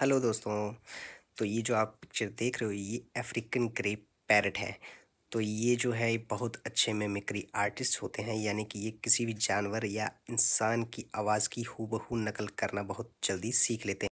hello दोस्तों तो ये जो आप पिक्चर देख रहे हो ये अफ्रीकन ग्रे पैरट है तो ये जो है बहुत अच्छे मेमिक्री आर्टिस्ट होते हैं यानी कि ये किसी भी जानवर या इंसान की आवाज़ की हूबहू नकल करना बहुत जल्दी सीख लेते हैं